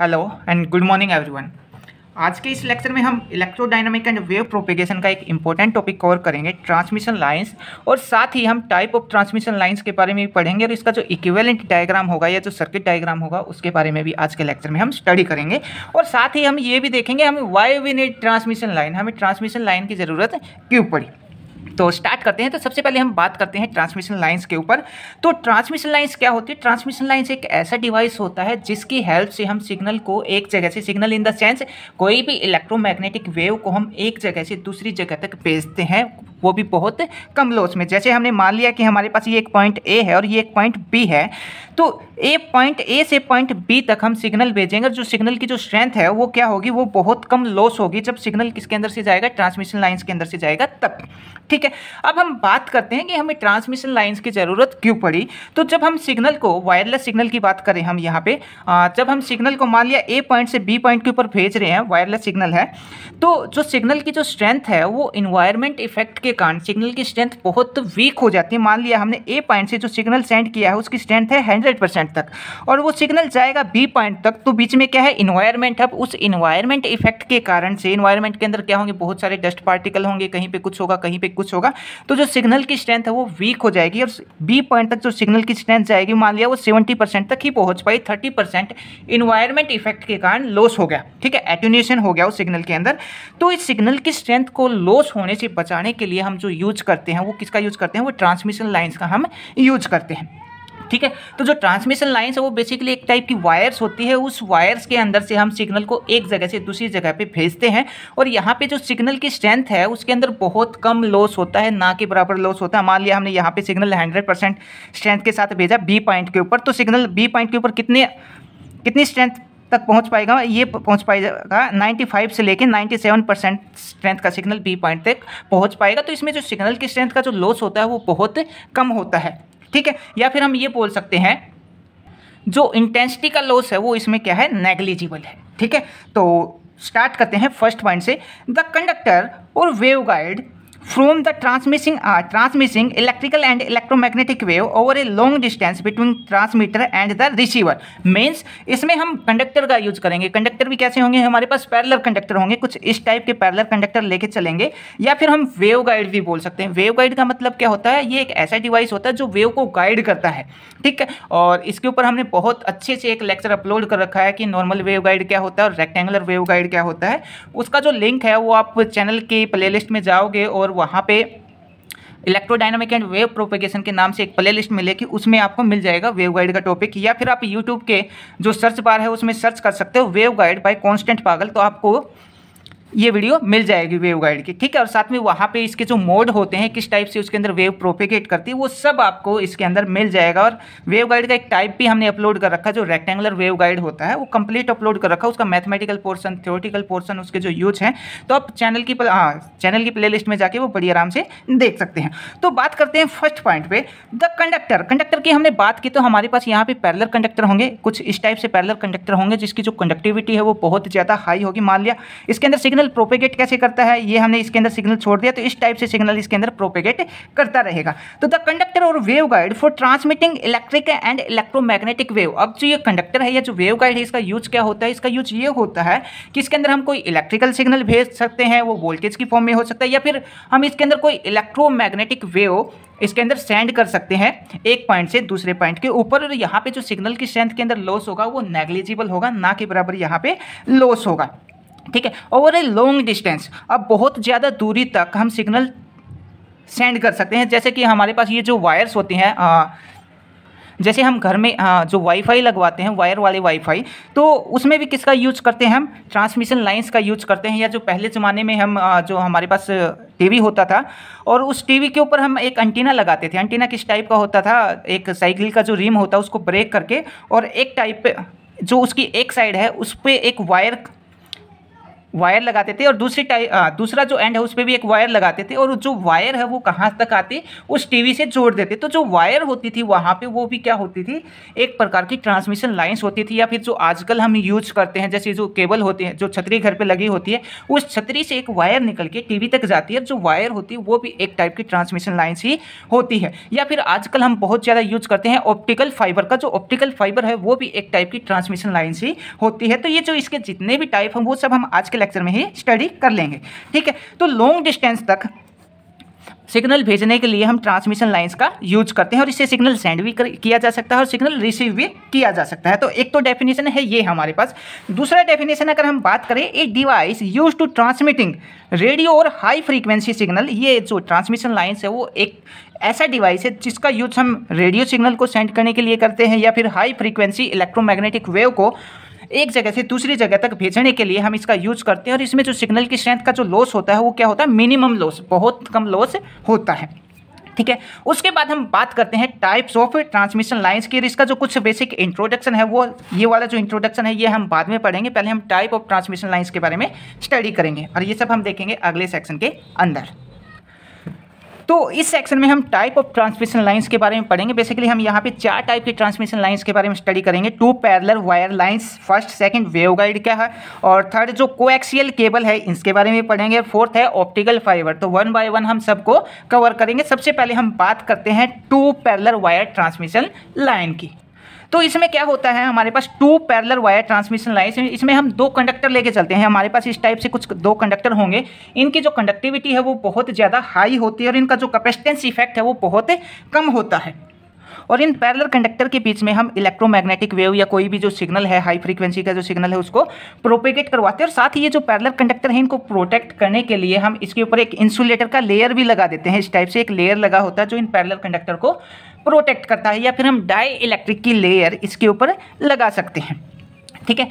hello and good morning everyone आज के इस लेक्चर में हम इलेक्ट्रोडाइनमिक एंड वेव प्रोपेगेशन का एक इम्पॉर्टेंट टॉपिक कवर करेंगे ट्रांसमिशन लाइंस और साथ ही हम टाइप ऑफ ट्रांसमिशन लाइंस के बारे में भी पढ़ेंगे और इसका जो इक्विवेलेंट डायग्राम होगा या जो सर्किट डायग्राम होगा उसके बारे में भी आज के लेक्चर में हम स्टडी करेंगे और साथ ही हम ये भी देखेंगे हमें why we need transmission line हमें ट्रांसमिशन लाइन की ज़रूरत क्यों पड़ी तो स्टार्ट करते हैं तो सबसे पहले हम बात करते हैं ट्रांसमिशन लाइन्स के ऊपर तो ट्रांसमिशन लाइन्स क्या होती है ट्रांसमिशन लाइन्स एक ऐसा डिवाइस होता है जिसकी हेल्प से हम सिग्नल को एक जगह से सिग्नल इन द सेंस कोई भी इलेक्ट्रोमैग्नेटिक वेव को हम एक जगह से दूसरी जगह तक भेजते हैं वो भी बहुत कम लॉस में जैसे हमने मान लिया कि हमारे पास ये एक पॉइंट ए है और ये एक पॉइंट बी है तो ए पॉइंट ए से पॉइंट बी तक हम सिग्नल भेजेंगे जो सिग्नल की जो स्ट्रेंथ है वो क्या होगी वो बहुत कम लॉस होगी जब सिग्नल किसके अंदर से जाएगा ट्रांसमिशन लाइन्स के अंदर से जाएगा तब ठीक है अब हम बात करते हैं कि हमें ट्रांसमिशन लाइन्स की ज़रूरत क्यों पड़ी तो जब हम सिग्नल को वायरलेस सिग्नल की बात करें हम यहाँ पे जब हम सिग्नल को मान लिया ए पॉइंट से बी पॉइंट के ऊपर भेज रहे हैं वायरलेस सिग्नल है तो जो सिग्नल की जो स्ट्रेंथ है वो इन्वायरमेंट इफेक्ट के कारण सिग्नल की स्ट्रेंथ बहुत वीक हो जाती है मान लिया हमने ए पॉइंट से जो सिग्नल सेंड किया है उसकी स्ट्रेंथ है हंड्रेड परसेंट तक और वो सिग्नल जाएगा बी पॉइंट तक तो बीच में क्या है इन्वायरमेंट अब उस इन्वायरमेंट इफेक्ट के कारण से इन्वायरमेंट के अंदर क्या होंगे बहुत सारे डस्ट पार्टिकल होंगे कहीं पर कुछ होगा कहीं पर कुछ होगा तो जो सिग्नल की स्ट्रेंथ है वो वीक हो जाएगी और बी पॉइंट तक जो सिग्नल की स्ट्रेंथ जाएगी मान लिया वो सेवेंटी तक ही पहुँच पाई थर्टी परसेंट इन्वायरमेंट इफेक्ट के कारण लॉस हो गया ठीक है एटोनेशन हो गया उस सिग्नल के अंदर तो इस सिग्नल की स्ट्रेंथ को लॉस होने से बचाने के लिए हम जो यूज करते हैं वो किसका यूज करते हैं वो ट्रांसमिशन लाइन्स का हम यूज करते हैं ठीक है तो जो ट्रांसमिशन लाइन्स है वो बेसिकली एक टाइप की वायर्स होती है उस वायर्स के अंदर से हम सिग्नल को एक जगह से दूसरी जगह पे भेजते हैं और यहाँ पे जो सिग्नल की स्ट्रेंथ है उसके अंदर बहुत कम लॉस होता है ना के बराबर लॉस होता है मान लिया हमने यहाँ पे सिग्नल 100% परसेंट स्ट्रेंथ के साथ भेजा बी पॉइंट के ऊपर तो सिग्नल बी पॉइंट के ऊपर कितने कितनी स्ट्रेंथ तक पहुंच पाएगा ये पहुंच पाएगा 95 से लेकर 97 परसेंट स्ट्रेंथ का सिग्नल बी पॉइंट तक पहुंच पाएगा तो इसमें जो सिग्नल की स्ट्रेंथ का जो लॉस होता है वो बहुत कम होता है ठीक है या फिर हम ये बोल सकते हैं जो इंटेंसिटी का लॉस है वो इसमें क्या है नेग्लिजिबल है ठीक है तो स्टार्ट करते हैं फर्स्ट पॉइंट से द कंडक्टर और wave guide from the transmitting transmitting electrical and electromagnetic wave over a long distance between transmitter and the receiver means इसमें हम कंडक्टर का यूज करेंगे कंडक्टर भी कैसे होंगे हमारे पास पैरलर कंडक्टर होंगे कुछ इस टाइप के पैरलर कंडक्टर लेके चलेंगे या फिर हम वेव गाइड भी बोल सकते हैं वेव गाइड का मतलब क्या होता है ये एक ऐसा डिवाइस होता है जो वेव को गाइड करता है ठीक है और इसके ऊपर हमने बहुत अच्छे से एक लेक्चर अपलोड कर रखा है कि नॉर्मल वेव गाइड क्या होता है और रेक्टेंगुलर वेव गाइड क्या होता है उसका जो लिंक है वो आप चैनल के प्ले में जाओगे और वहाँ पे इलेक्ट्रोडाइनमिक एंड वेव प्रोपेगेशन के नाम से एक प्ले लिस्ट मिलेगी उसमें आपको मिल जाएगा वेव गाइड का टॉपिक या फिर आप यूट्यूब के जो सर्च बार है उसमें सर्च कर सकते हो वेव गाइड बाई कॉन्स्टेंट पागल तो आपको ये वीडियो मिल जाएगी वेव गाइड की ठीक है और साथ में वहाँ पे इसके जो मोड होते हैं किस टाइप से उसके अंदर वेव प्रोपेगेट करती है वो सब आपको इसके अंदर मिल जाएगा और वेव गाइड का एक टाइप भी हमने अपलोड कर रखा है जो रेक्टेंगुलर वेव गाइड होता है वो कंप्लीट अपलोड कर रखा है उसका मैथमेटिकल पोर्सन थ्योरेटिकल पोर्सन उसके जो यूज हैं तो आप चैनल की चैनल हाँ, की प्ले में जाके वो बड़ी आराम से देख सकते हैं तो बात करते हैं फर्स्ट पॉइंट पे द कंडक्टर कंडक्टर की हमने बात की तो हमारे पास यहाँ पे पैरलर कंडक्टर होंगे कुछ इस टाइप से पैरलर कंडक्टर होंगे जिसकी जो कंडक्टिविटी है वो बहुत ज़्यादा हाई होगी मान लिया इसके अंदर सिग्नल सिग्नल प्रोपेगेट कैसे करता है ये हमने इसके अंदर सिग्नल छोड़ दिया तो इस टाइप से सिग्नल इसके अंदर प्रोपेगेट करता रहेगा तो द कंडक्टर और wave guide for transmitting electric and electromagnetic wave अब जो ये कंडक्टर है या जो वेव गाइड है इसका यूज क्या होता है इसका यूज ये होता है कि इसके अंदर हम कोई इलेक्ट्रिकल सिग्नल भेज सकते हैं वो वोल्टेज की फॉर्म में हो सकता है या फिर हम इसके अंदर कोई इलेक्ट्रोमैग्नेटिक वेव इसके अंदर सेंड कर सकते हैं एक पॉइंट से दूसरे पॉइंट के ऊपर और यहाँ पे जो सिग्नल की स्ट्रेंथ के अंदर लॉस होगा वो नेग्लिजिबल होगा ना के बराबर यहाँ पे लॉस होगा ठीक है ओवर ए लॉन्ग डिस्टेंस अब बहुत ज़्यादा दूरी तक हम सिग्नल सेंड कर सकते हैं जैसे कि हमारे पास ये जो वायर्स होते हैं जैसे हम घर में आ, जो वाईफाई लगवाते हैं वायर वाले वाईफाई तो उसमें भी किसका यूज करते हैं हम ट्रांसमिशन लाइंस का यूज करते हैं या जो पहले ज़माने में हम आ, जो हमारे पास टीवी होता था और उस टीवी के ऊपर हम एक अंटीना लगाते थे अंटीना किस टाइप का होता था एक साइकिल का जो रिम होता उसको ब्रेक करके और एक टाइप पे जो उसकी एक साइड है उस पर एक वायर वायर लगाते थे और दूसरी टाइप दूसरा जो एंड है उस पर भी एक वायर लगाते थे और जो वायर है वो कहाँ तक आती उस टीवी से जोड़ देते तो जो वायर होती थी वहाँ पे वो भी क्या होती थी एक प्रकार की ट्रांसमिशन लाइन्स होती थी या फिर जो आजकल हम यूज करते हैं जैसे जो केबल होते हैं जो छतरी घर पर लगी होती है उस छतरी से एक वायर निकल के टी तक जाती है जो वायर होती है वो भी एक टाइप की ट्रांसमिशन लाइन्स ही होती है या फिर आजकल हम बहुत ज़्यादा यूज करते हैं ऑप्टिकल फाइबर का जो ऑप्टिकल फाइबर है वो भी एक टाइप की ट्रांसमिशन लाइन्स ही होती है तो ये जो इसके जितने भी टाइप हैं वो सब हम आज लेक्चर में ही स्टडी कर लेंगे ठीक है तो लॉन्ग डिस्टेंस तक सिग्नल भेजने के लिए हम ट्रांसमिशन लाइंस का यूज करते हैं और इससे सिग्नल सेंड भी कर, किया जा सकता है और सिग्नल रिसीव भी किया जा सकता है तो एक तो डेफिनेशन है ये हमारे पास दूसरा डेफिनेशन अगर हम बात करें a device use to transmitting radio और हाई फ्रीक्वेंसी सिग्नल ये जो ट्रांसमिशन लाइन्स है वो एक ऐसा डिवाइस है जिसका यूज हम रेडियो सिग्नल को सेंड करने के लिए करते हैं या फिर हाई फ्रीक्वेंसी इलेक्ट्रोमैग्नेटिक वेव को एक जगह से दूसरी जगह तक भेजने के लिए हम इसका यूज करते हैं और इसमें जो सिग्नल की स्ट्रेंथ का जो लॉस होता है वो क्या होता है मिनिमम लॉस बहुत कम लॉस होता है ठीक है उसके बाद हम बात करते हैं टाइप्स ऑफ ट्रांसमिशन लाइन्स की इसका जो कुछ बेसिक इंट्रोडक्शन है वो ये वाला जो इंट्रोडक्शन है ये हम बाद में पढ़ेंगे पहले हम टाइप ऑफ ट्रांसमिशन लाइन्स के बारे में स्टडी करेंगे और ये सब हम देखेंगे अगले सेक्शन के अंदर तो इस सेक्शन में हम टाइप ऑफ ट्रांसमिशन लाइन्स के बारे में पढ़ेंगे बेसिकली हम यहाँ पे चार टाइप की ट्रांसमिशन लाइन्स के बारे में स्टडी करेंगे two parallel wire lines first second waveguide क्या है और थर्ड जो कोएक्सियल केबल है इसके बारे में पढ़ेंगे फोर्थ है ऑप्टिकल फाइबर तो वन बाय वन हम सबको कवर करेंगे सबसे पहले हम बात करते हैं two parallel wire transmission line की तो इसमें क्या होता है हमारे पास two parallel wire transmission line इसमें हम दो कंडक्टर लेके चलते हैं हमारे पास इस टाइप से कुछ दो कंडक्टर होंगे इनकी जो कंडक्टिविटी है वो बहुत ज़्यादा हाई होती है और इनका जो कैपेसिटेंस इफेक्ट है वो बहुत कम होता है और इन पैरेलल कंडक्टर के बीच में हम इलेक्ट्रोमैग्नेटिक वेव या कोई भी जो सिग्नल है हाई फ्रीक्वेंसी का जो सिग्नल है उसको प्रोपेगेट करवाते हैं और साथ ही ये जो पैरेलल कंडक्टर है इनको प्रोटेक्ट करने के लिए हम इसके ऊपर एक इंसुलेटर का लेयर भी लगा देते हैं इस टाइप से एक लेयर लगा होता है जो इन पैरेलल कंडक्टर को प्रोटेक्ट करता है या फिर हम डाई इलेक्ट्रिक की लेयर इसके ऊपर लगा सकते हैं ठीक है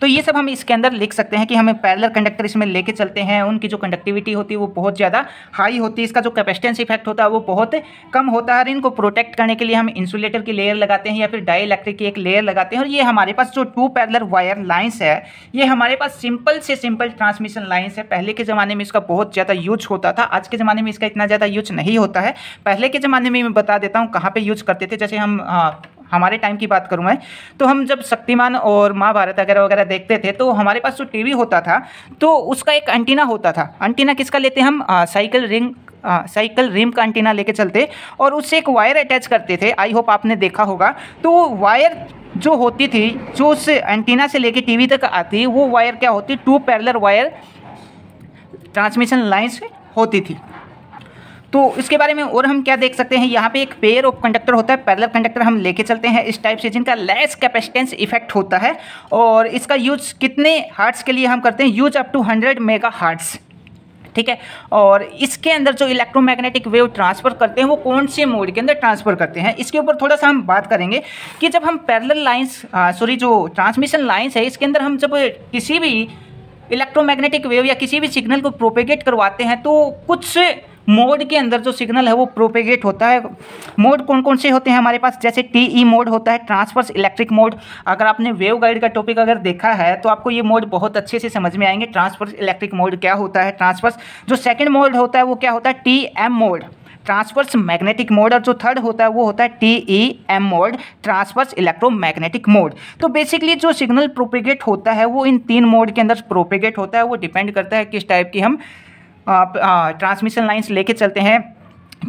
तो ये सब हम इसके अंदर लिख सकते हैं कि हमें पैरलर कंडक्टर इसमें लेके चलते हैं उनकी जो कंडक्टिविटी होती है वो बहुत ज़्यादा हाई होती है इसका जो कैपेसिटेंस इफेक्ट होता है वो बहुत कम होता है और इनको प्रोटेक्ट करने के लिए हम इंसुलेटर की लेयर लगाते हैं या फिर डाई इलेक्ट्रिक की एक लेयर लगाते हैं और ये हमारे पास जो टू पैरलर वायर लाइन्स है ये हमारे पास सिंपल से सिंपल ट्रांसमिशन लाइन्स है पहले के ज़माने में इसका बहुत ज़्यादा यूज होता था आज के ज़माने में इसका इतना ज़्यादा यूज नहीं होता है पहले के ज़माने में मैं बता देता हूँ कहाँ पर यूज करते थे जैसे हम हाँ, हमारे टाइम की बात करूँ मैं तो हम जब शक्तिमान और महाभारत वगैरह वगैरह देखते थे तो हमारे पास जो टी होता था तो उसका एक एंटीना होता था एंटीना किसका लेते हम साइकिल रिंग साइकिल रिम का एंटीना लेके चलते और उससे एक वायर अटैच करते थे आई होप आपने देखा होगा तो वायर जो होती थी जो उस एंटीना से लेके टीवी तक आती वो वायर क्या होती two parallel wire transmission lines होती थी तो इसके बारे में और हम क्या देख सकते हैं यहाँ पे एक पेयर ऑफ कंडक्टर होता है पैरल कंडक्टर हम लेके चलते हैं इस टाइप से जिनका लेस कैपेसिटेंस इफेक्ट होता है और इसका यूज कितने हार्ट्स के लिए हम करते हैं use up to hundred mega hertz ठीक है और इसके अंदर जो इलेक्ट्रोमैग्नेटिक वेव ट्रांसफर करते हैं वो कौन से मोड के अंदर ट्रांसफर करते हैं इसके ऊपर थोड़ा सा हम बात करेंगे कि जब हम पैरल लाइन्स सॉरी जो ट्रांसमिशन लाइन्स है इसके अंदर हम जब किसी भी इलेक्ट्रोमैग्नेटिक वेव या किसी भी सिग्नल को प्रोपेगेट करवाते हैं तो कुछ मोड के अंदर जो सिग्नल है वो प्रोपेगेट होता है मोड कौन कौन से होते हैं हमारे पास जैसे टी ई e मोड होता है ट्रांसफर्स इलेक्ट्रिक मोड अगर आपने वेव गाइड का टॉपिक अगर देखा है तो आपको ये मोड बहुत अच्छे से समझ में आएंगे ट्रांसफर्स इलेक्ट्रिक मोड क्या होता है ट्रांसफर्स जो सेकेंड मोड होता है वो क्या होता है T M e mode transverse magnetic mode और जो थर्ड होता है वो होता है T E M mode electro electromagnetic mode तो बेसिकली जो सिग्नल प्रोपेगेट होता है वो इन तीन मोड के अंदर प्रोपेगेट होता है वो डिपेंड करता है किस टाइप की हम ट्रांसमिशन लाइन्स लेके चलते हैं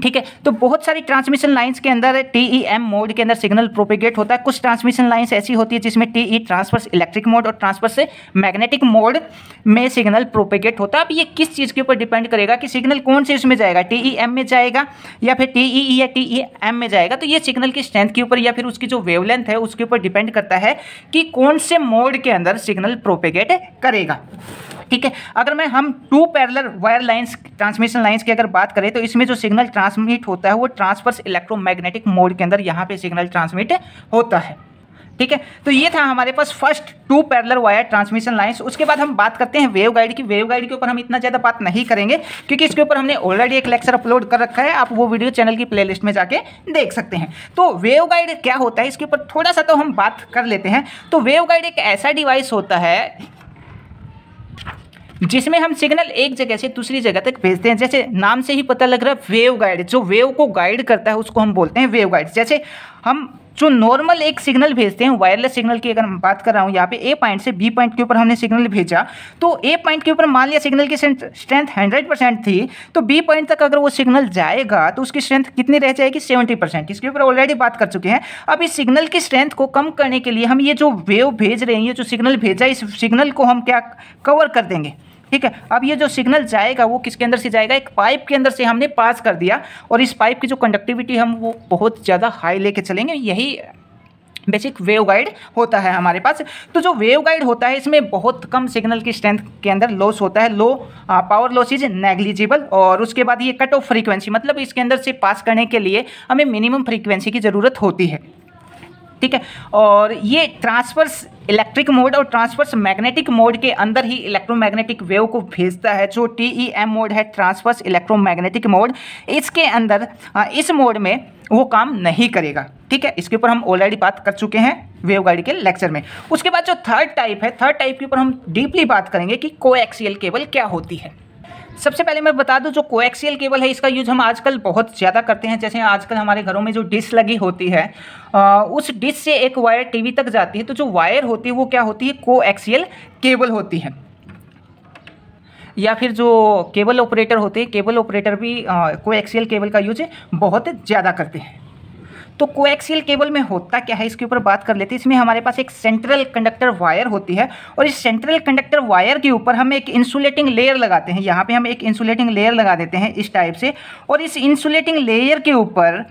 ठीक है तो बहुत सारी ट्रांसमिशन लाइंस के अंदर टी एम मोड के अंदर सिग्नल प्रोपिगेट होता है कुछ ट्रांसमिशन लाइंस ऐसी होती है जिसमें T E transverse electric mode और ट्रांसफर्स मैग्नेटिक मोड में सिग्नल प्रोपिगेट होता है अब ये किस चीज़ के ऊपर डिपेंड करेगा कि सिग्नल कौन से इसमें जाएगा टी ई एम में जाएगा या फिर टी ई e e या टी ई एम में जाएगा तो ये सिग्नल की स्ट्रेंथ के ऊपर या फिर उसकी जो वेवलेंथ है उसके ऊपर डिपेंड करता है कि कौन से मोड के अंदर सिग्नल प्रोपिगेट करेगा ठीक है अगर मैं हम two parallel wire lines transmission lines की अगर बात करें तो इसमें जो सिग्नल ट्रांसमिट होता है वो ट्रांसफर्स इलेक्ट्रोमैग्नेटिक मोड के अंदर यहाँ पे सिग्नल ट्रांसमिट होता है ठीक है तो ये था हमारे पास first two parallel wire transmission lines उसके बाद हम बात करते हैं वेव गाइड की वेव गाइड के ऊपर हम इतना ज़्यादा बात नहीं करेंगे क्योंकि इसके ऊपर हमने ऑलरेडी एक लेक्चर अपलोड कर रखा है आप वो वीडियो चैनल की प्लेलिस्ट में जाके देख सकते हैं तो वेव गाइड क्या होता है इसके ऊपर थोड़ा सा तो हम बात कर लेते हैं तो वेव गाइड एक ऐसा डिवाइस होता है जिसमें हम सिग्नल एक जगह से दूसरी जगह तक भेजते हैं जैसे नाम से ही पता लग रहा है वेव गाइड जो वेव को गाइड करता है उसको हम बोलते हैं वेव गाइड जैसे हम जो नॉर्मल एक सिग्नल भेजते हैं वायरलेस सिग्नल की अगर मैं बात कर रहा हूँ यहाँ पे ए पॉइंट से बी पॉइंट के ऊपर हमने सिग्नल भेजा तो ए पॉइंट के ऊपर मान लिया सिग्नल की स्ट्रेंथ हंड्रेड परसेंट थी तो बी पॉइंट तक अगर वो सिग्नल जाएगा तो उसकी स्ट्रेंथ कितनी रह जाएगी सेवेंटी परसेंट इसके ऊपर ऑलरेडी बात कर चुके हैं अब इस सिग्नल की स्ट्रेंथ को कम करने के लिए हम ये जो वेव भेज रहे हैं ये जो सिग्नल भेजा इस सिग्नल को हम क्या कवर कर देंगे ठीक है अब ये जो सिग्नल जाएगा वो किसके अंदर से जाएगा एक पाइप के अंदर से हमने पास कर दिया और इस पाइप की जो कंडक्टिविटी हम वो बहुत ज़्यादा हाई लेके चलेंगे यही बेसिक वेव गाइड होता है हमारे पास तो जो वेव गाइड होता है इसमें बहुत कम सिग्नल की स्ट्रेंथ के अंदर लॉस होता है लो आ, पावर लॉस इज नेग्लिजिबल और उसके बाद ये कट ऑफ फ्रीक्वेंसी मतलब इसके अंदर से पास करने के लिए हमें मिनिमम फ्रीक्वेंसी की ज़रूरत होती है ठीक है और ये ट्रांसफर्स इलेक्ट्रिक मोड और ट्रांसफर्स मैग्नेटिक मोड के अंदर ही इलेक्ट्रोमैग्नेटिक वेव को भेजता है जो टी ई एम मोड है ट्रांसफर्स इलेक्ट्रोमैग्नेटिक मोड इसके अंदर इस मोड में वो काम नहीं करेगा ठीक है इसके ऊपर हम ऑलरेडी बात कर चुके हैं वेव गाइड के लेक्चर में उसके बाद जो थर्ड टाइप है थर्ड टाइप के ऊपर हम डीपली बात करेंगे कि को केबल क्या होती है सबसे पहले मैं बता दूं जो कोएक्सियल केबल है इसका यूज़ हम आजकल बहुत ज़्यादा करते हैं जैसे आजकल हमारे घरों में जो डिश लगी होती है आ, उस डिश से एक वायर टीवी तक जाती है तो जो वायर होती है वो क्या होती है कोएक्सियल केबल होती है या फिर जो केबल ऑपरेटर होते हैं केबल ऑपरेटर भी कोएक्सियल केबल का यूज बहुत ज़्यादा करते हैं तो कोएक्सियल केबल में होता क्या है इसके ऊपर बात कर लेते हैं इसमें हमारे पास एक सेंट्रल कंडक्टर वायर होती है और इस सेंट्रल कंडक्टर वायर के ऊपर हम एक इंसुलेटिंग लेयर लगाते हैं यहाँ पे हम एक इंसुलेटिंग लेयर लगा देते हैं इस टाइप से और इस इंसुलेटिंग लेयर के ऊपर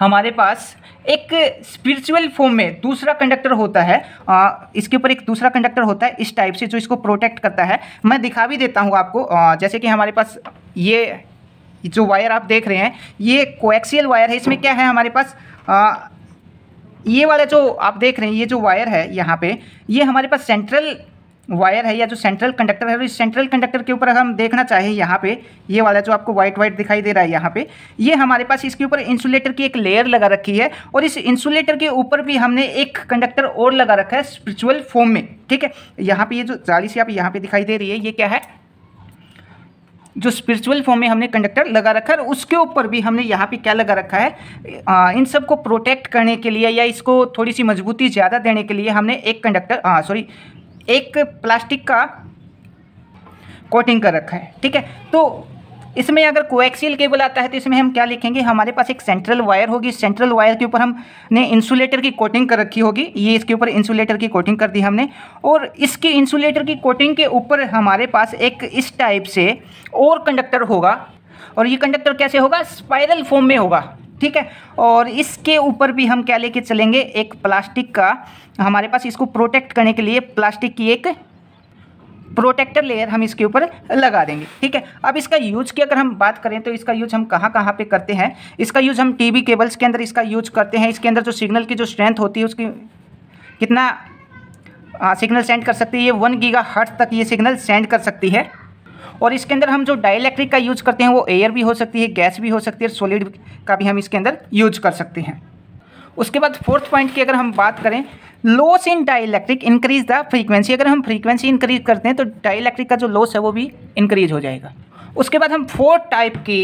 हमारे पास एक स्पिरिचुअल फॉर्म में दूसरा कंडक्टर होता है आ, इसके ऊपर एक दूसरा कंडक्टर होता है इस टाइप से जो इसको प्रोटेक्ट करता है मैं दिखा भी देता हूँ आपको आ, जैसे कि हमारे पास ये जो वायर आप देख रहे हैं ये कोएक्सियल वायर है इसमें क्या है हमारे पास आ, ये वाला जो आप देख रहे हैं ये जो वायर है यहाँ पे ये हमारे पास सेंट्रल वायर है या जो सेंट्रल कंडक्टर है इस सेंट्रल कंडक्टर के ऊपर हम देखना चाहें यहाँ पे ये वाला जो आपको वाइट वाइट दिखाई दे रहा है यहाँ पे ये हमारे पास इसके ऊपर इंसुलेटर की एक लेयर लगा रखी है और इस इंसुलेटर के ऊपर भी हमने एक कंडक्टर और लगा रखा है स्पिरिचुअल फॉर्म में ठीक है यहाँ पे ये जो जाली सी आप यहाँ पे दिखाई दे रही है ये क्या है जो स्पिरिचुअल फॉर्म में हमने कंडक्टर लगा रखा है उसके ऊपर भी हमने यहाँ पे क्या लगा रखा है आ, इन सब को प्रोटेक्ट करने के लिए या इसको थोड़ी सी मजबूती ज़्यादा देने के लिए हमने एक कंडक्टर सॉरी एक प्लास्टिक का कोटिंग कर रखा है ठीक है तो इसमें अगर कोएक्सियल केबल आता है तो इसमें हम क्या लिखेंगे हमारे पास एक सेंट्रल वायर होगी सेंट्रल वायर के ऊपर हमने इंसुलेटर की कोटिंग कर रखी होगी ये इसके ऊपर इंसुलेटर की कोटिंग कर दी हमने और इसके इंसुलेटर की कोटिंग के ऊपर हमारे पास एक इस टाइप से और कंडक्टर होगा और ये कंडक्टर कैसे होगा स्पाइरल फॉर्म में होगा ठीक है और इसके ऊपर भी हम क्या लेके चलेंगे एक प्लास्टिक का हमारे पास इसको प्रोटेक्ट करने के लिए प्लास्टिक की एक प्रोटेक्टर लेयर हम इसके ऊपर लगा देंगे ठीक है अब इसका यूज की अगर हम बात करें तो इसका यूज हम कहाँ कहाँ पे करते हैं इसका यूज हम टीवी केबल्स के अंदर इसका यूज करते हैं इसके अंदर जो सिग्नल की जो स्ट्रेंथ होती है उसकी कितना सिग्नल सेंड कर सकती है ये वन गीगा हर्ट तक ये सिग्नल सेंड कर सकती है और इसके अंदर हम जो डाइलेक्ट्रिक का यूज करते हैं वो एयर भी हो सकती है गैस भी हो सकती है सॉलिड का भी हम इसके अंदर यूज कर सकते हैं उसके बाद फोर्थ पॉइंट की अगर हम बात करें loss in dielectric increase the frequency अगर हम फ्रीक्वेंसी इंक्रीज करते हैं तो डाइलेक्ट्रिक का जो लॉस है वो भी इंक्रीज हो जाएगा उसके बाद हम फोर्थ टाइप की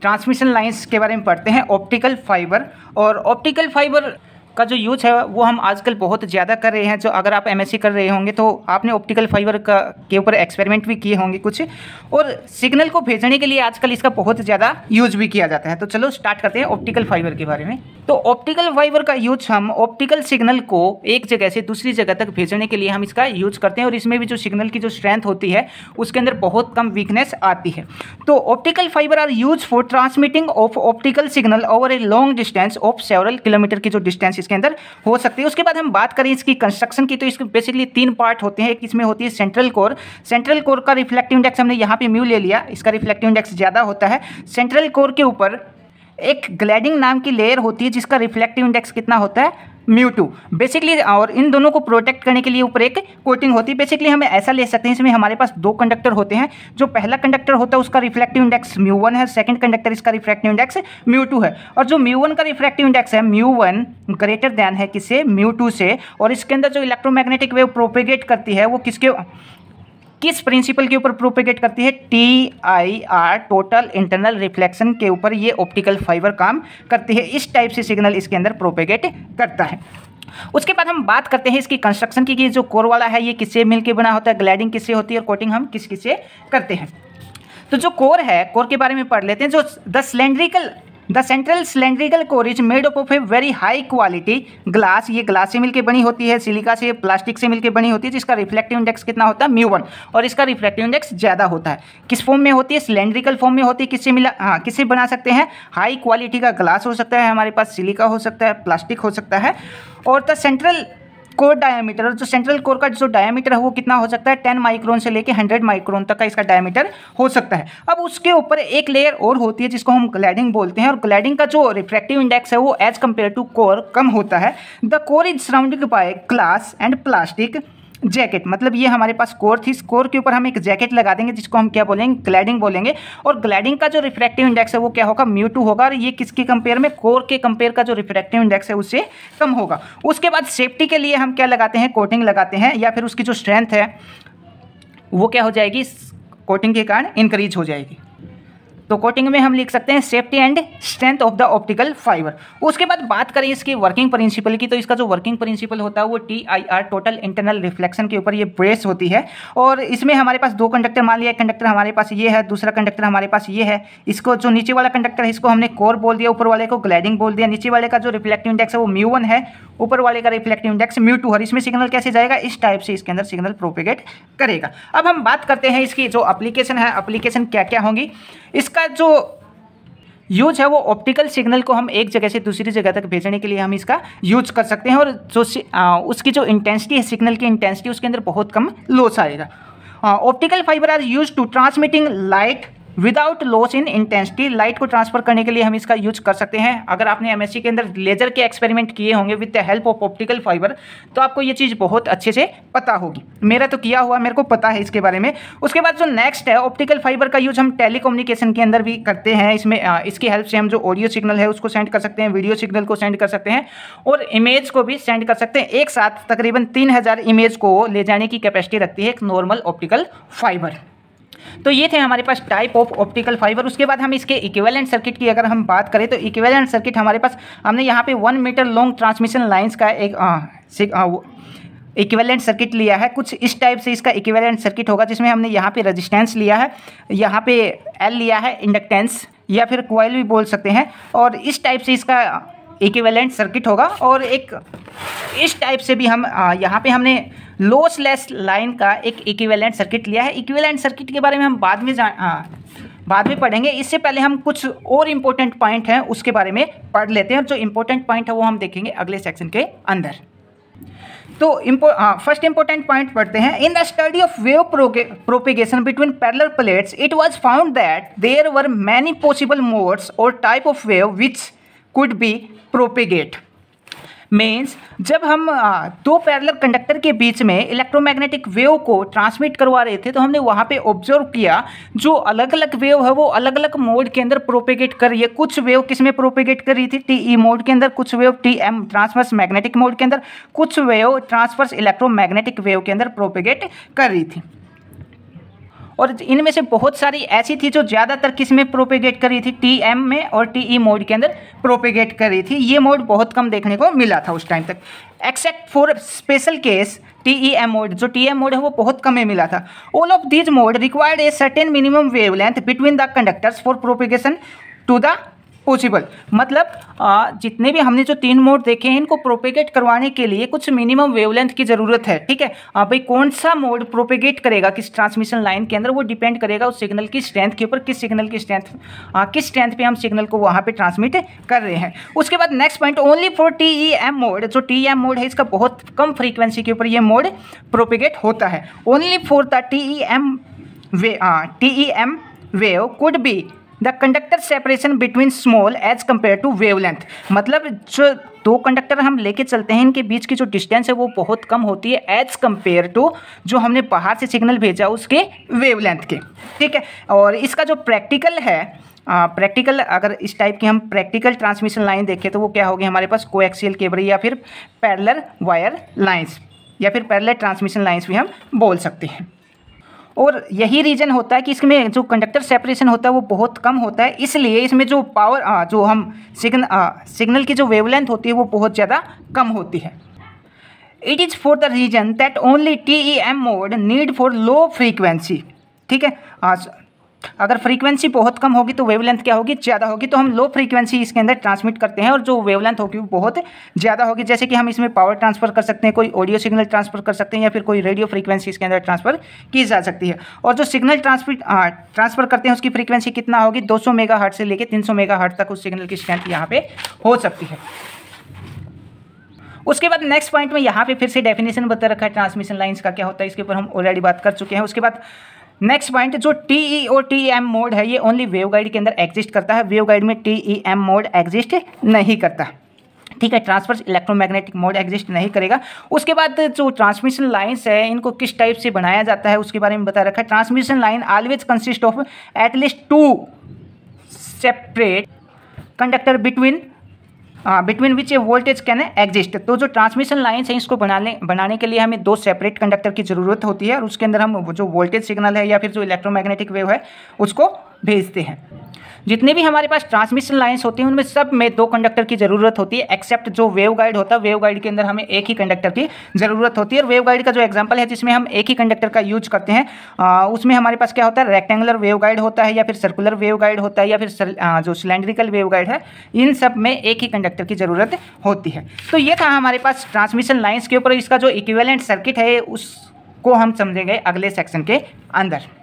ट्रांसमिशन लाइन्स के बारे में पढ़ते हैं ऑप्टिकल फाइबर और ऑप्टिकल फाइबर का जो यूज़ है वो हम आजकल बहुत ज़्यादा कर रहे हैं जो अगर आप एमएससी कर रहे होंगे तो आपने ऑप्टिकल फाइबर का के ऊपर एक्सपेरिमेंट भी किए होंगे कुछ और सिग्नल को भेजने के लिए आजकल इसका बहुत ज़्यादा यूज भी किया जाता है तो चलो स्टार्ट करते हैं ऑप्टिकल फाइबर के बारे में तो ऑप्टिकल फाइबर का यूज हम ऑप्टिकल सिग्नल को एक जगह से दूसरी जगह तक भेजने के लिए हम इसका यूज करते हैं और इसमें भी जो सिग्नल की जो स्ट्रेंथ होती है उसके अंदर बहुत कम वीकनेस आती है तो optical fibre are use for transmitting of optical signal over a long distance of several kilometre की जो डिस्टेंस इसके अंदर हो सकती है उसके बाद हम बात करें इसकी कंस्ट्रक्शन की तो इसके बेसिकली तीन पार्ट होते हैं एक इसमें होती है सेंट्रल कोर सेंट्रल कोर का रिफ्लेक्टिव इंडेक्स हमने यहाँ पे म्यू ले लिया इसका रिफ्लेक्टिव इंडेक्स ज़्यादा होता है सेंट्रल कोर के ऊपर एक ग्लैडिंग नाम की लेयर होती है जिसका रिफ्लेक्टिव इंडेक्स कितना होता है म्यूटू बेसिकली और इन दोनों को प्रोटेक्ट करने के लिए ऊपर एक कोटिंग होती है बेसिकली हमें ऐसा ले सकते हैं इसमें हमारे पास दो कंडक्टर होते हैं जो पहला कंडक्टर होता है उसका रिफ्लेक्टिव इंडेक्स म्यू वन है सेकंड कंडक्टर इसका रिफ्लेक्टिव इंडेक्स म्यू टू है और जो म्यू वन का रिफ्लेक्टिव इंडेक्स है म्यू वन ग्रेटर दैन है किसे म्यू टू से और इसके अंदर जो इलेक्ट्रोमैग्नेटिक वेव प्रोपेगेट करती है वो किसके किस प्रिंसिपल के ऊपर प्रोपेगेट करती है T I R total internal reflection के ऊपर ये ऑप्टिकल फाइबर काम करती है इस टाइप से सिग्नल इसके अंदर प्रोपेगेट करता है उसके बाद हम बात करते हैं इसकी कंस्ट्रक्शन की कि जो कोर वाला है ये किससे मिलकर बना होता है ग्लाइडिंग किससे होती है और कोटिंग हम किस किससे करते हैं तो जो कोर है कोर के बारे में पढ़ लेते हैं जो the cylindrical the central cylindrical core is made up of a very high quality glass ये ग्लास से मिलकर बनी होती है सिलिका से प्लास्टिक से मिलकर बनी होती है जिसका रिफ्लेक्टिव इंडेक्स कितना होता है म्यू वन और इसका रिफ्लेक्टिव इंडेक्स ज़्यादा होता है किस फॉर्म में होती है सिलेंड्रिकल फॉर्म में होती है किससे मिला हाँ किससे बना सकते हैं हाई क्वालिटी का ग्लास हो सकता है हमारे पास सिलिका हो सकता है प्लास्टिक हो सकता है और द सेंट्रल कोर और जो सेंट्रल कोर का जो डायमीटर है वो कितना हो सकता है टेन माइक्रोन से लेकर हंड्रेड माइक्रोन तक का इसका डायमीटर हो सकता है अब उसके ऊपर एक लेयर और होती है जिसको हम ग्लाइडिंग बोलते हैं और ग्लाइडिंग का जो रिफ्रैक्टिव इंडेक्स है वो एज कम्पेयर टू कोर कम होता है the core is surrounded by glass and plastic jacket मतलब ये हमारे पास कोर थी कोर के ऊपर हम एक जैकेट लगा देंगे जिसको हम क्या बोलेंगे ग्लाइडिंग बोलेंगे और ग्लाइडिंग का जो रिफ्रैक्टिव इंडेक्स है वो क्या होगा म्यू टू होगा और ये किसके कंपेयर में कोर के कंपेयर का जो रिफ्रैक्टिव इंडेक्स है उससे कम होगा उसके बाद सेफ्टी के लिए हम क्या लगाते हैं कोटिंग लगाते हैं या फिर उसकी जो स्ट्रेंथ है वो क्या हो जाएगी कोटिंग के कारण इंक्रीज हो जाएगी तो कोटिंग में हम लिख सकते हैं safety and strength of the optical fibre उसके बाद बात करें इसकी वर्किंग प्रिंसिपल की तो इसका जो वर्किंग प्रिंसिपल होता है वो T I R total internal reflection के ऊपर ये प्रेस होती है और इसमें हमारे पास दो कंडक्टर मान लिया कंडक्टर हमारे पास ये है दूसरा कंडक्टर हमारे पास ये है इसको जो नीचे वाला कंडक्टर है इसको हमने कोर बोल दिया ऊपर वाले को ग्लाइडिंग बोल दिया नीचे वाले का जो रिफ्लेक्टिव इंडेक्स है वो म्यू वन है ऊपर वाले का रिफ्लेक्टिव इंडेक्स म्यू टू है इसमें सिग्नल कैसे जाएगा इस टाइप से इसके अंदर सिग्नल प्रोपेगेट करेगा अब हम बात करते हैं इसकी जो अप्लीकेशन है अप्लीकेशन क्या क्या होंगी इसका इसका जो यूज है वो ऑप्टिकल सिग्नल को हम एक जगह से दूसरी जगह तक भेजने के लिए हम इसका यूज कर सकते हैं और जो आ, उसकी जो इंटेंसिटी है सिग्नल की इंटेंसिटी उसके अंदर बहुत कम लॉस आएगा optical fibre are use to transmitting light without loss in intensity light को ट्रांसफर करने के लिए हम इसका यूज कर सकते हैं अगर आपने एम के अंदर लेजर के एक्सपेरिमेंट किए होंगे with the help of optical fibre तो आपको ये चीज़ बहुत अच्छे से पता होगी मेरा तो किया हुआ मेरे को पता है इसके बारे में उसके बाद जो नेक्स्ट है ऑप्टिकल फाइबर का यूज हम टेलीकम्युनिकेशन के अंदर भी करते हैं इसमें इसकी हेल्प से हम जो ऑडियो सिग्नल है उसको सेंड कर सकते हैं वीडियो सिग्नल को सेंड कर सकते हैं और इमेज को भी सेंड कर सकते हैं एक साथ तकरीबन तीन इमेज को ले जाने की कैपेसिटी रखती है एक नॉर्मल ऑप्टिकल फाइबर तो ये थे हमारे पास टाइप ऑफ ऑप्टिकल फाइबर उसके बाद हम इसके इक्वेलेंट सर्किट की अगर हम बात करें तो इक्वेलेंट सर्किट हमारे पास हमने यहाँ पे one metre long transmission lines का एक इक्वेलेंट सर्किट लिया है कुछ इस टाइप से इसका इक्वेलेंट सर्किट होगा जिसमें हमने यहाँ पे रेजिस्टेंस लिया है यहाँ पे एल लिया है इंडक्टेंस या फिर कोयल भी बोल सकते हैं और इस टाइप से इसका इक्विवेलेंट सर्किट होगा और एक इस टाइप से भी हम यहाँ पे हमने लेस लाइन का एक इक्विवेलेंट सर्किट लिया है इक्विवेलेंट सर्किट के बारे में हम बाद में जा आ, बाद में पढ़ेंगे इससे पहले हम कुछ और इम्पोर्टेंट पॉइंट हैं उसके बारे में पढ़ लेते हैं जो इम्पोर्टेंट पॉइंट है वो हम देखेंगे अगले सेक्शन के अंदर तो फर्स्ट इंपॉर्टेंट पॉइंट पढ़ते हैं in the study of wave propagation between parallel plates it was found that there were many possible modes और type of wave which could be propagate means जब हम दो पैरेलल कंडक्टर के बीच में electromagnetic wave को transmit करवा रहे थे तो हमने वहाँ पे ऑब्जर्व किया जो अलग अलग वेव है वो अलग अलग मोड के अंदर प्रोपेगेट कर रही है कुछ वेव किस में प्रोपेगेट कर रही थी टी ई मोड के अंदर कुछ wave T M transverse magnetic mode के अंदर कुछ वेव इलेक्ट्रो इलेक्ट्रोमैग्नेटिक वेव के अंदर प्रोपेगेट कर रही थी और इनमें से बहुत सारी ऐसी थी जो ज़्यादातर किस में प्रोपेगेट करी थी टी एम में और टी ई मोड के अंदर प्रोपेगेट करी थी ये मोड बहुत कम देखने को मिला था उस टाइम तक except for special case T E M mode जो टी एम मोड है वो बहुत कम में मिला था all of these mode required a certain minimum wavelength between the conductors for propagation to the possible मतलब आ, जितने भी हमने जो तीन मोड देखे हैं इनको प्रोपेगेट करवाने के लिए कुछ मिनिमम वेवलेंथ की ज़रूरत है ठीक है आ, भाई कौन सा मोड प्रोपेगेट करेगा किस ट्रांसमिशन लाइन के अंदर वो डिपेंड करेगा उस सिग्नल की स्ट्रेंथ के ऊपर किस सिग्नल की स्ट्रेंथ किस स्ट्रेंथ पे हम सिग्नल को वहाँ पर ट्रांसमिट कर रहे हैं उसके बाद next point only for T E M mode जो टी एम मोड है इसका बहुत कम फ्रीक्वेंसी के ऊपर ये मोड प्रोपेगेट होता है only for the T E M way T E M wave could be the conductor separation between small as compare to length मतलब जो दो कंडक्टर हम लेके चलते हैं इनके बीच की जो डिस्टेंस है वो बहुत कम होती है एज कम्पेयर टू जो हमने बाहर से सिग्नल भेजा उसके वेवलेंथ के ठीक है और इसका जो प्रैक्टिकल है प्रैक्टिकल अगर इस टाइप की हम प्रैक्टिकल ट्रांसमिशन लाइन देखें तो वो क्या होगी हमारे पास कोएक्सियल केबल या फिर पैरलर वायर लाइन्स या फिर पैरलर ट्रांसमिशन लाइन्स भी हम बोल सकते हैं और यही रीज़न होता है कि इसमें जो कंडक्टर सेपरेशन होता है वो बहुत कम होता है इसलिए इसमें जो पावर जो हम सिग्न सिग्नल की जो वेवलेंथ होती है वो बहुत ज़्यादा कम होती है it is for the reason that only T E M mode need for low frequency ठीक है अगर फ्रीक्वेंसी बहुत कम होगी तो वेवलेंथ क्या होगी ज़्यादा होगी तो हम लो फ्रीक्वेंसी इसके अंदर ट्रांसमिट करते हैं और जो वेवलेंथ होगी वो बहुत ज़्यादा होगी जैसे कि हम इसमें पावर ट्रांसफ़र कर सकते हैं कोई ऑडियो सिग्नल ट्रांसफ़र कर सकते हैं या फिर कोई रेडियो फ्रीक्वेंसी इसके अंदर ट्रांसफ़र की जा सकती है और जो सिग्नल ट्रांसमिट ट्रांसफ़र करते हैं उसकी फ्रीक्वेंसी कितना होगी दो सौ मेगा हर्ट से लेकर तीन सौ मेगा हर्ट तक उस सिग्नल की स्ट्रेंथ यहाँ पे हो सकती है उसके बाद नेक्स्ट पॉइंट में यहाँ पे फिर से डेफिनेशन बता रखा है ट्रांसमिशन लाइन्स का क्या होता है इसके ऊपर हम ऑलरेडी बात कर चुके हैं उसके बाद नेक्स्ट पॉइंट जो टी ई और टी एम मोड है ये ओनली वेव गाइड के अंदर एग्जिस्ट करता है वेव गाइड में T E M mode exist नहीं करता ठीक है ट्रांसफर्स इलेक्ट्रोमैग्नेटिक मोड एग्जिस्ट नहीं करेगा उसके बाद जो ट्रांसमिशन लाइन्स है इनको किस टाइप से बनाया जाता है उसके बारे में बता रखा है transmission line always consist of at least two separate conductor between between which a voltage can exist तो जो ट्रांसमिशन लाइन्स हैं इसको बनाने बनाने के लिए हमें दो सेपरेट कंडक्टर की ज़रूरत होती है और उसके अंदर हम जो वोल्टेज सिग्नल है या फिर जो इलेक्ट्रोमैग्नेटिक वेव है उसको भेजते हैं जितने भी हमारे पास ट्रांसमिशन लाइन्स होती हैं उनमें सब में दो कंडक्टर की ज़रूरत होती है एक्सेप्ट जो वेव गाइड होता है वेव गाइड के अंदर हमें एक ही कंडक्टर की ज़रूरत होती है और वेव गाइड का जो एग्जाम्पल है जिसमें हम एक ही कंडक्टर का यूज करते हैं आ, उसमें हमारे पास क्या होता है रेक्टेंगुलर वेव गाइड होता है या फिर सर्कुलर वेव गाइड होता है या फिर जो सिलेंड्रिकल वेव गाइड है इन सब में एक ही कंडक्टर की ज़रूरत होती है तो ये था हमारे पास ट्रांसमिशन लाइन्स के ऊपर इसका जो इक्विवेलेंट सर्किट है उसको हम समझेंगे अगले सेक्शन के अंदर